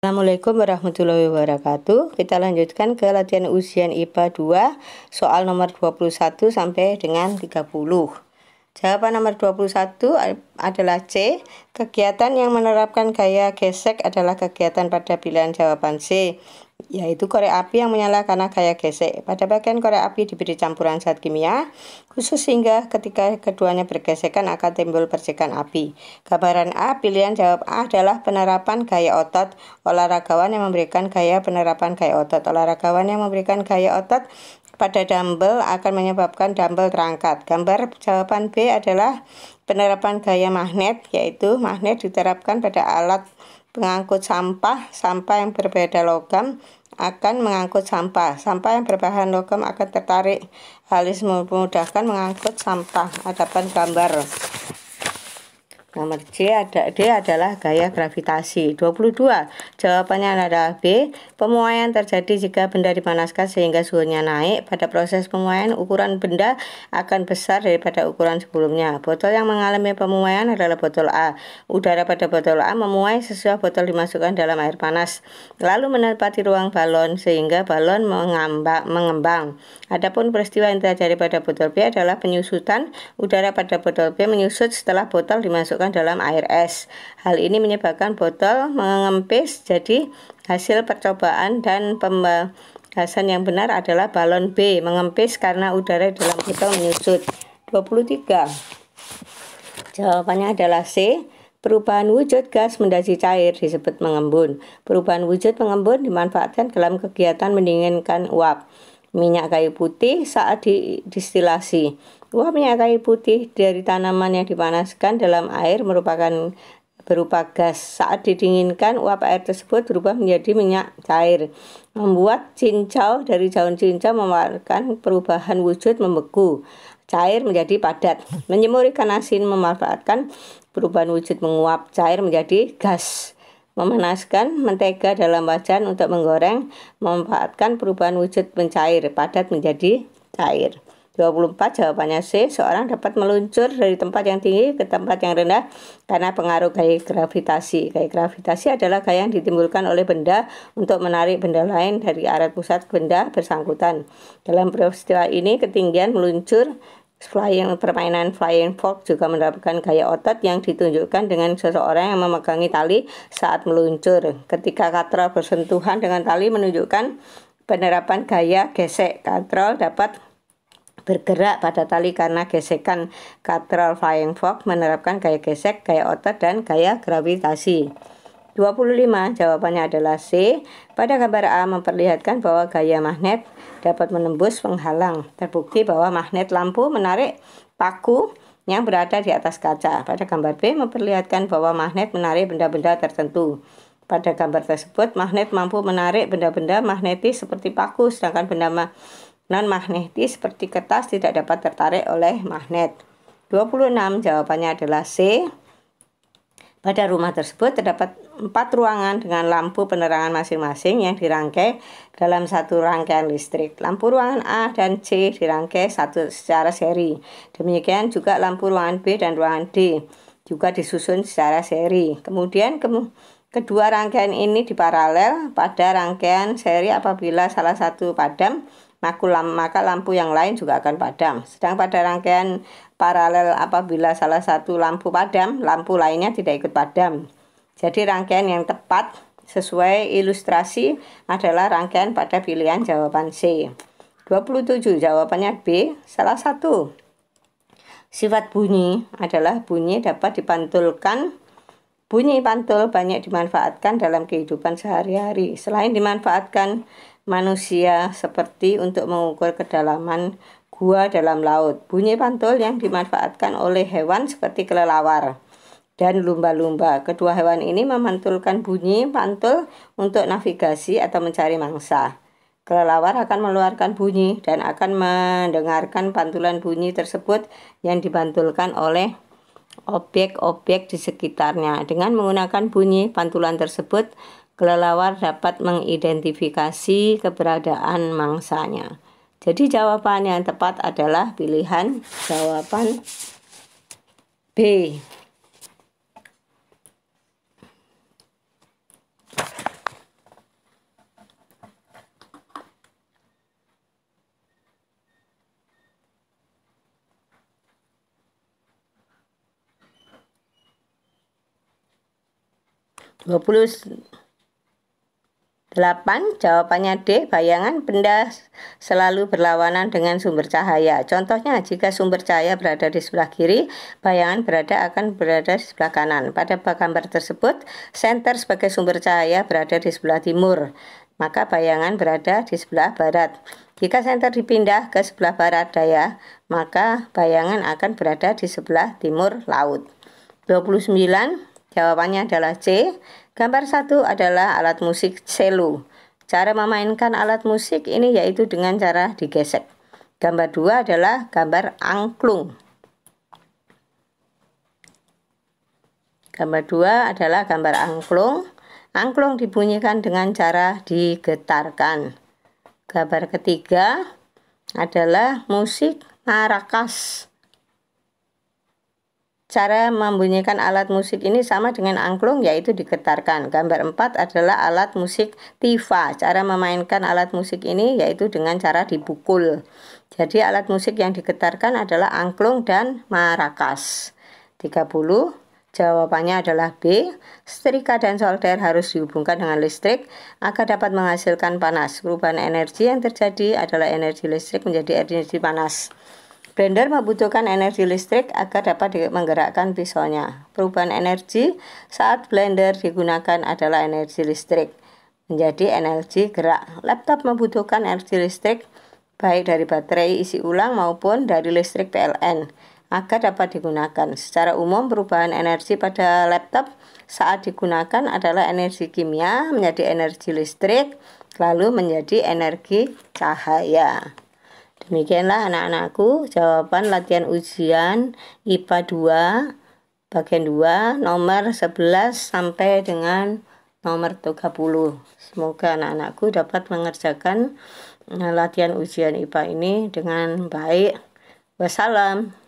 Assalamualaikum warahmatullahi wabarakatuh. Kita lanjutkan ke latihan ujian IPA 2 soal nomor 21 sampai dengan 30. Jawaban nomor 21 adalah C. Kegiatan yang menerapkan gaya gesek adalah kegiatan pada pilihan jawaban C yaitu korek api yang menyala karena gaya gesek. Pada bagian korek api diberi campuran zat kimia khusus sehingga ketika keduanya bergesekan akan timbul percikan api. Gambaran A, pilihan jawab A adalah penerapan gaya otot olahragawan yang memberikan gaya penerapan gaya otot olahragawan yang memberikan gaya otot pada dumbbell akan menyebabkan dumbbell terangkat. Gambar jawaban B adalah penerapan gaya magnet yaitu magnet diterapkan pada alat Pengangkut sampah, sampah yang berbeda logam akan mengangkut sampah. Sampah yang berbahan logam akan tertarik. Halis memudahkan mengangkut sampah. Adapun gambar. Nomor C ada D adalah gaya gravitasi. 22. Jawabannya adalah B. Pemuaian terjadi jika benda dipanaskan sehingga suhunya naik. Pada proses pemuaian, ukuran benda akan besar daripada ukuran sebelumnya. Botol yang mengalami pemuaian adalah botol A. Udara pada botol A memuai sesuai botol dimasukkan dalam air panas. Lalu menempati ruang balon sehingga balon mengambang, mengembang. Adapun peristiwa yang terjadi pada botol B adalah penyusutan. Udara pada botol B menyusut setelah botol dimasukkan dimasukkan dalam air es. Hal ini menyebabkan botol mengempis, jadi hasil percobaan dan pembahasan yang benar adalah balon B mengempis karena udara dalam botol menyusut. 23. Jawabannya adalah C. Perubahan wujud gas mendasi cair disebut mengembun. Perubahan wujud mengembun dimanfaatkan dalam kegiatan mendinginkan uap minyak kayu putih saat didistilasi. Uap minyak kayu putih dari tanaman yang dipanaskan dalam air merupakan berupa gas. Saat didinginkan, uap air tersebut berubah menjadi minyak cair. Membuat cincau dari daun cincau memanfaatkan perubahan wujud membeku. Cair menjadi padat. Menjemur ikan asin memanfaatkan perubahan wujud menguap. Cair menjadi gas. Memanaskan mentega dalam wajan untuk menggoreng memanfaatkan perubahan wujud mencair padat menjadi cair. 24 jawabannya C. Seorang dapat meluncur dari tempat yang tinggi ke tempat yang rendah karena pengaruh gaya gravitasi. Gaya gravitasi adalah gaya yang ditimbulkan oleh benda untuk menarik benda lain dari arah pusat benda bersangkutan. Dalam peristiwa ini ketinggian meluncur Flying permainan flying fox juga mendapatkan gaya otot yang ditunjukkan dengan seseorang yang memegangi tali saat meluncur. Ketika katrol bersentuhan dengan tali menunjukkan penerapan gaya gesek. Katrol dapat bergerak pada tali karena gesekan katrol flying fox menerapkan gaya gesek, gaya otot, dan gaya gravitasi. 25 jawabannya adalah C. Pada gambar A memperlihatkan bahwa gaya magnet dapat menembus penghalang. Terbukti bahwa magnet lampu menarik paku yang berada di atas kaca. Pada gambar B memperlihatkan bahwa magnet menarik benda-benda tertentu. Pada gambar tersebut magnet mampu menarik benda-benda magnetis seperti paku sedangkan benda ma non-magnetis seperti kertas tidak dapat tertarik oleh magnet. 26 jawabannya adalah C. Pada rumah tersebut terdapat empat ruangan dengan lampu penerangan masing-masing yang dirangkai dalam satu rangkaian listrik. Lampu ruangan A dan C dirangkai satu secara seri. Demikian juga lampu ruangan B dan ruangan D juga disusun secara seri. Kemudian ke kedua rangkaian ini diparalel pada rangkaian seri apabila salah satu padam maka lampu yang lain juga akan padam. Sedang pada rangkaian paralel apabila salah satu lampu padam, lampu lainnya tidak ikut padam. Jadi rangkaian yang tepat sesuai ilustrasi adalah rangkaian pada pilihan jawaban C. 27 jawabannya B, salah satu. Sifat bunyi adalah bunyi dapat dipantulkan Bunyi pantul banyak dimanfaatkan dalam kehidupan sehari-hari. Selain dimanfaatkan manusia seperti untuk mengukur kedalaman gua dalam laut. Bunyi pantul yang dimanfaatkan oleh hewan seperti kelelawar dan lumba-lumba. Kedua hewan ini memantulkan bunyi pantul untuk navigasi atau mencari mangsa. Kelelawar akan meluarkan bunyi dan akan mendengarkan pantulan bunyi tersebut yang dibantulkan oleh objek-objek di sekitarnya. Dengan menggunakan bunyi pantulan tersebut, kelelawar dapat mengidentifikasi keberadaan mangsanya. Jadi jawaban yang tepat adalah pilihan jawaban B. 28 jawabannya D bayangan benda selalu berlawanan dengan sumber cahaya contohnya jika sumber cahaya berada di sebelah kiri bayangan berada akan berada di sebelah kanan pada gambar tersebut senter sebagai sumber cahaya berada di sebelah timur maka bayangan berada di sebelah barat jika senter dipindah ke sebelah barat daya maka bayangan akan berada di sebelah timur laut 29 Jawabannya adalah C. Gambar satu adalah alat musik celu. Cara memainkan alat musik ini yaitu dengan cara digesek. Gambar dua adalah gambar angklung. Gambar dua adalah gambar angklung. Angklung dibunyikan dengan cara digetarkan. Gambar ketiga adalah musik marakas. Cara membunyikan alat musik ini sama dengan angklung yaitu digetarkan. Gambar 4 adalah alat musik tifa. Cara memainkan alat musik ini yaitu dengan cara dipukul. Jadi alat musik yang digetarkan adalah angklung dan marakas. 30 Jawabannya adalah B. Setrika dan solder harus dihubungkan dengan listrik agar dapat menghasilkan panas. Perubahan energi yang terjadi adalah energi listrik menjadi energi panas. Blender membutuhkan energi listrik agar dapat menggerakkan pisaunya. Perubahan energi saat blender digunakan adalah energi listrik menjadi energi gerak. Laptop membutuhkan energi listrik baik dari baterai isi ulang maupun dari listrik PLN agar dapat digunakan. Secara umum perubahan energi pada laptop saat digunakan adalah energi kimia menjadi energi listrik lalu menjadi energi cahaya. Demikianlah anak-anakku jawaban latihan ujian IPA 2 bagian 2 nomor 11 sampai dengan nomor 30. Semoga anak-anakku dapat mengerjakan eh, latihan ujian IPA ini dengan baik. Wassalam.